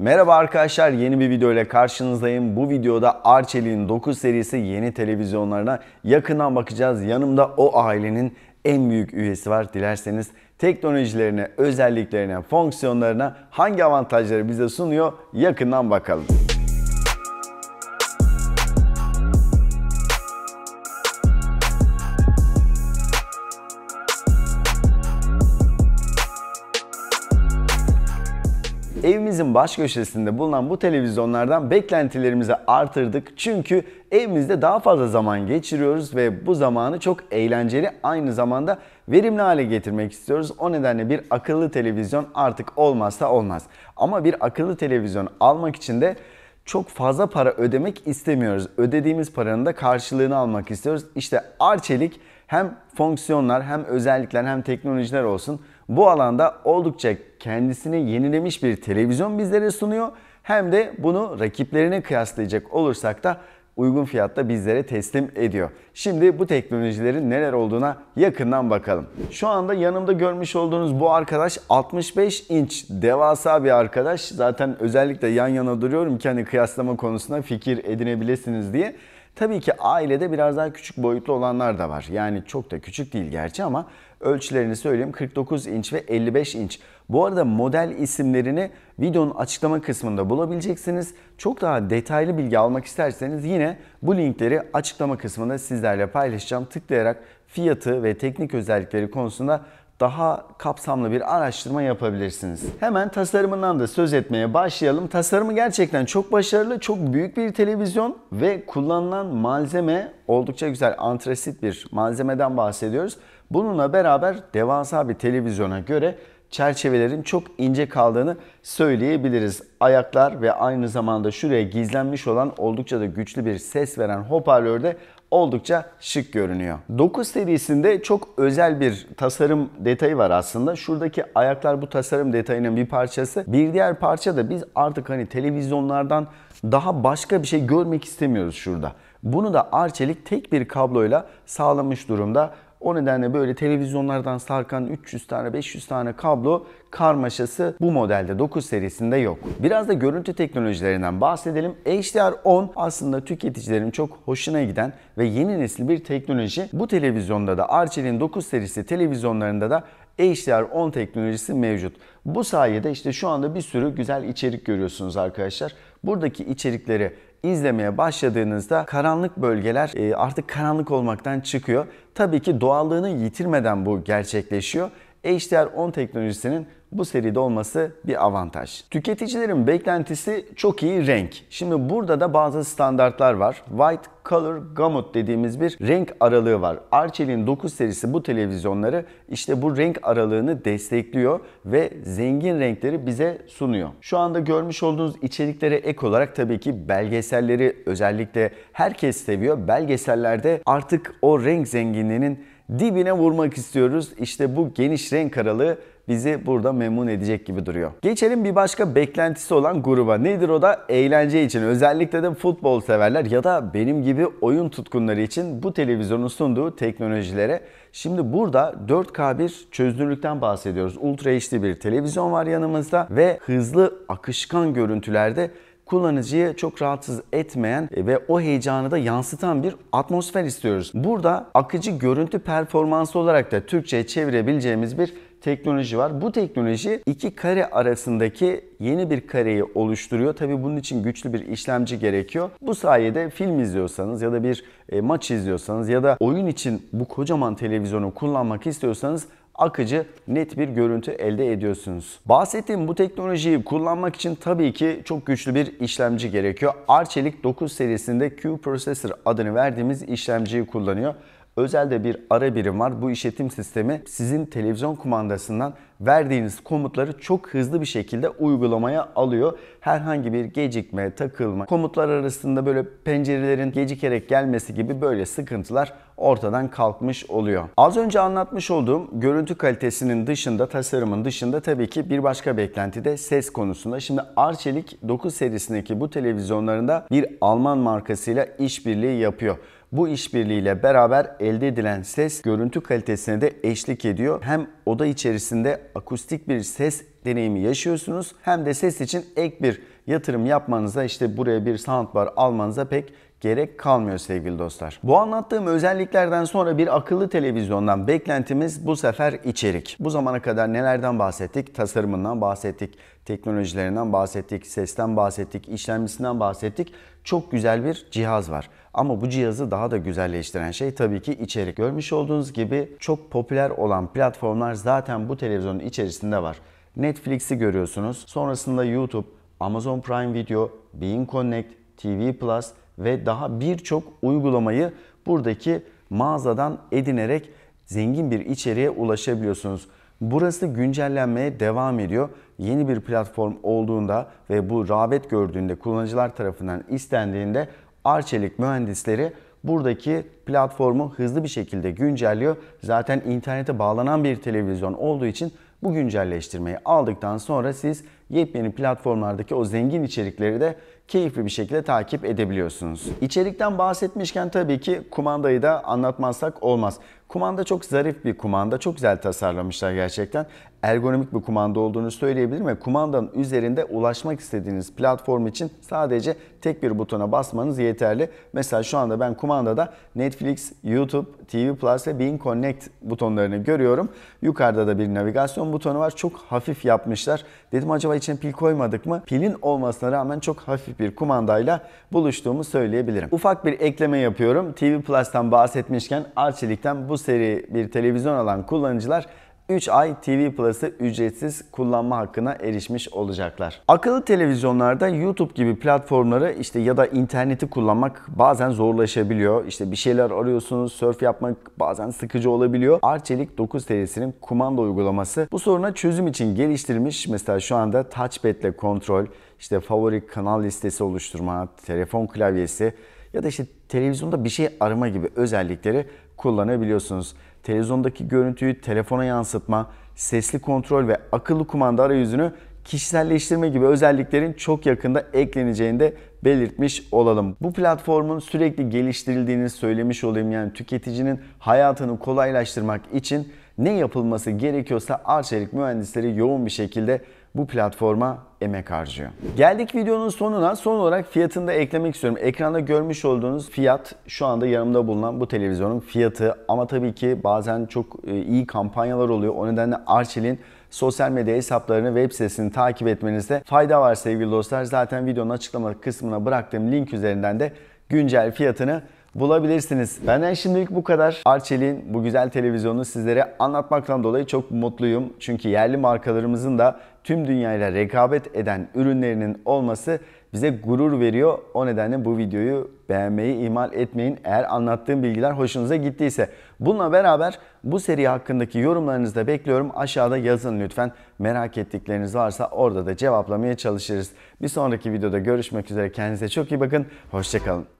Merhaba arkadaşlar yeni bir video ile karşınızdayım. Bu videoda Arçelik'in 9 serisi yeni televizyonlarına yakından bakacağız. Yanımda o ailenin en büyük üyesi var. Dilerseniz teknolojilerine, özelliklerine, fonksiyonlarına hangi avantajları bize sunuyor yakından bakalım. Evimizin baş köşesinde bulunan bu televizyonlardan beklentilerimizi artırdık. Çünkü evimizde daha fazla zaman geçiriyoruz ve bu zamanı çok eğlenceli aynı zamanda verimli hale getirmek istiyoruz. O nedenle bir akıllı televizyon artık olmazsa olmaz. Ama bir akıllı televizyon almak için de çok fazla para ödemek istemiyoruz. Ödediğimiz paranın da karşılığını almak istiyoruz. İşte Arçelik hem fonksiyonlar hem özellikler hem teknolojiler olsun bu alanda oldukça kendisini yenilemiş bir televizyon bizlere sunuyor. Hem de bunu rakiplerine kıyaslayacak olursak da uygun fiyatta bizlere teslim ediyor. Şimdi bu teknolojilerin neler olduğuna yakından bakalım. Şu anda yanımda görmüş olduğunuz bu arkadaş 65 inç devasa bir arkadaş. Zaten özellikle yan yana duruyorum ki hani kıyaslama konusunda fikir edinebilirsiniz diye. Tabii ki ailede biraz daha küçük boyutlu olanlar da var. Yani çok da küçük değil gerçi ama ölçülerini söyleyeyim 49 inç ve 55 inç. Bu arada model isimlerini videonun açıklama kısmında bulabileceksiniz. Çok daha detaylı bilgi almak isterseniz yine bu linkleri açıklama kısmında sizlerle paylaşacağım. Tıklayarak fiyatı ve teknik özellikleri konusunda daha kapsamlı bir araştırma yapabilirsiniz. Hemen tasarımından da söz etmeye başlayalım. Tasarımı gerçekten çok başarılı, çok büyük bir televizyon ve kullanılan malzeme oldukça güzel antrasit bir malzemeden bahsediyoruz. Bununla beraber devasa bir televizyona göre çerçevelerin çok ince kaldığını söyleyebiliriz. Ayaklar ve aynı zamanda şuraya gizlenmiş olan oldukça da güçlü bir ses veren hoparlörde oldukça şık görünüyor. 9 serisinde çok özel bir tasarım detayı var aslında. Şuradaki ayaklar bu tasarım detayının bir parçası. Bir diğer parça da biz artık hani televizyonlardan daha başka bir şey görmek istemiyoruz şurada. Bunu da Arçelik tek bir kabloyla sağlamış durumda. O nedenle böyle televizyonlardan sarkan 300 tane 500 tane kablo karmaşası bu modelde 9 serisinde yok. Biraz da görüntü teknolojilerinden bahsedelim. HDR10 aslında tüketicilerin çok hoşuna giden ve yeni nesil bir teknoloji. Bu televizyonda da Arçelik'in 9 serisi televizyonlarında da HDR10 teknolojisi mevcut. Bu sayede işte şu anda bir sürü güzel içerik görüyorsunuz arkadaşlar. Buradaki içerikleri izlemeye başladığınızda karanlık bölgeler e, artık karanlık olmaktan çıkıyor. Tabii ki doğallığını yitirmeden bu gerçekleşiyor HDR10 teknolojisinin bu seride olması bir avantaj. Tüketicilerin beklentisi çok iyi renk. Şimdi burada da bazı standartlar var. White Color Gamut dediğimiz bir renk aralığı var. Arçelik'in 9 serisi bu televizyonları işte bu renk aralığını destekliyor ve zengin renkleri bize sunuyor. Şu anda görmüş olduğunuz içeriklere ek olarak tabii ki belgeselleri özellikle herkes seviyor. Belgesellerde artık o renk zenginliğinin dibine vurmak istiyoruz. İşte bu geniş renk aralığı bizi burada memnun edecek gibi duruyor. Geçelim bir başka beklentisi olan gruba. Nedir o da? Eğlence için. Özellikle de futbol severler ya da benim gibi oyun tutkunları için bu televizyonun sunduğu teknolojilere. Şimdi burada 4K bir çözünürlükten bahsediyoruz. Ultra HD bir televizyon var yanımızda ve hızlı akışkan görüntülerde kullanıcıyı çok rahatsız etmeyen e, ve o heyecanı da yansıtan bir atmosfer istiyoruz. Burada akıcı görüntü performansı olarak da Türkçe'ye çevirebileceğimiz bir teknoloji var. Bu teknoloji iki kare arasındaki yeni bir kareyi oluşturuyor. Tabi bunun için güçlü bir işlemci gerekiyor. Bu sayede film izliyorsanız ya da bir e, maç izliyorsanız ya da oyun için bu kocaman televizyonu kullanmak istiyorsanız akıcı net bir görüntü elde ediyorsunuz. Bahsettiğim bu teknolojiyi kullanmak için tabii ki çok güçlü bir işlemci gerekiyor. Arçelik 9 serisinde Q Processor adını verdiğimiz işlemciyi kullanıyor özelde bir ara birim var. Bu işletim sistemi sizin televizyon kumandasından verdiğiniz komutları çok hızlı bir şekilde uygulamaya alıyor. Herhangi bir gecikme, takılma, komutlar arasında böyle pencerelerin gecikerek gelmesi gibi böyle sıkıntılar ortadan kalkmış oluyor. Az önce anlatmış olduğum görüntü kalitesinin dışında, tasarımın dışında tabii ki bir başka beklenti de ses konusunda. Şimdi Arçelik 9 serisindeki bu televizyonlarında bir Alman markasıyla işbirliği yapıyor. Bu işbirliğiyle beraber elde edilen ses görüntü kalitesine de eşlik ediyor. Hem oda içerisinde akustik bir ses deneyimi yaşıyorsunuz hem de ses için ek bir yatırım yapmanıza işte buraya bir soundbar almanıza pek gerek kalmıyor sevgili dostlar. Bu anlattığım özelliklerden sonra bir akıllı televizyondan beklentimiz bu sefer içerik. Bu zamana kadar nelerden bahsettik? Tasarımından bahsettik, teknolojilerinden bahsettik, sesten bahsettik, işlemcisinden bahsettik. Çok güzel bir cihaz var. Ama bu cihazı daha da güzelleştiren şey tabii ki içerik. Görmüş olduğunuz gibi çok popüler olan platformlar zaten bu televizyonun içerisinde var. Netflix'i görüyorsunuz. Sonrasında YouTube, Amazon Prime Video, Being Connect, TV Plus ve daha birçok uygulamayı buradaki mağazadan edinerek zengin bir içeriğe ulaşabiliyorsunuz. Burası güncellenmeye devam ediyor. Yeni bir platform olduğunda ve bu rağbet gördüğünde kullanıcılar tarafından istendiğinde Arçelik mühendisleri buradaki platformu hızlı bir şekilde güncelliyor. Zaten internete bağlanan bir televizyon olduğu için bu güncelleştirmeyi aldıktan sonra siz yepyeni platformlardaki o zengin içerikleri de keyifli bir şekilde takip edebiliyorsunuz. İçerikten bahsetmişken tabii ki kumandayı da anlatmazsak olmaz. Kumanda çok zarif bir kumanda. Çok güzel tasarlamışlar gerçekten. Ergonomik bir kumanda olduğunu söyleyebilirim ve kumandanın üzerinde ulaşmak istediğiniz platform için sadece tek bir butona basmanız yeterli. Mesela şu anda ben kumandada Netflix, YouTube, TV Plus ve Bing Connect butonlarını görüyorum. Yukarıda da bir navigasyon butonu var. Çok hafif yapmışlar. Dedim acaba için pil koymadık mı? Pilin olmasına rağmen çok hafif bir kumandayla buluştuğumu söyleyebilirim. Ufak bir ekleme yapıyorum. TV Plus'tan bahsetmişken Arçelik'ten bu seri bir televizyon alan kullanıcılar 3 ay TV Plus'ı ücretsiz kullanma hakkına erişmiş olacaklar. Akıllı televizyonlarda YouTube gibi platformları işte ya da interneti kullanmak bazen zorlaşabiliyor. İşte bir şeyler arıyorsunuz, surf yapmak bazen sıkıcı olabiliyor. Arçelik 9 serisinin kumanda uygulaması bu soruna çözüm için geliştirilmiş. Mesela şu anda touchpad ile kontrol, işte favori kanal listesi oluşturma, telefon klavyesi ya da işte televizyonda bir şey arama gibi özellikleri kullanabiliyorsunuz televizyondaki görüntüyü telefona yansıtma, sesli kontrol ve akıllı kumanda arayüzünü kişiselleştirme gibi özelliklerin çok yakında ekleneceğini de belirtmiş olalım. Bu platformun sürekli geliştirildiğini söylemiş olayım. Yani tüketicinin hayatını kolaylaştırmak için ne yapılması gerekiyorsa Arçelik mühendisleri yoğun bir şekilde bu platforma emek harcıyor. Geldik videonun sonuna. Son olarak fiyatını da eklemek istiyorum. Ekranda görmüş olduğunuz fiyat şu anda yanımda bulunan bu televizyonun fiyatı. Ama tabii ki bazen çok e, iyi kampanyalar oluyor. O nedenle Arçelik'in sosyal medya hesaplarını web sitesini takip etmenizde fayda var sevgili dostlar. Zaten videonun açıklama kısmına bıraktığım link üzerinden de güncel fiyatını bulabilirsiniz. Benden şimdilik bu kadar. Arçelik'in bu güzel televizyonunu sizlere anlatmaktan dolayı çok mutluyum. Çünkü yerli markalarımızın da tüm dünyayla rekabet eden ürünlerinin olması bize gurur veriyor. O nedenle bu videoyu beğenmeyi ihmal etmeyin. Eğer anlattığım bilgiler hoşunuza gittiyse. Bununla beraber bu seri hakkındaki yorumlarınızı da bekliyorum. Aşağıda yazın lütfen. Merak ettikleriniz varsa orada da cevaplamaya çalışırız. Bir sonraki videoda görüşmek üzere. Kendinize çok iyi bakın. Hoşçakalın.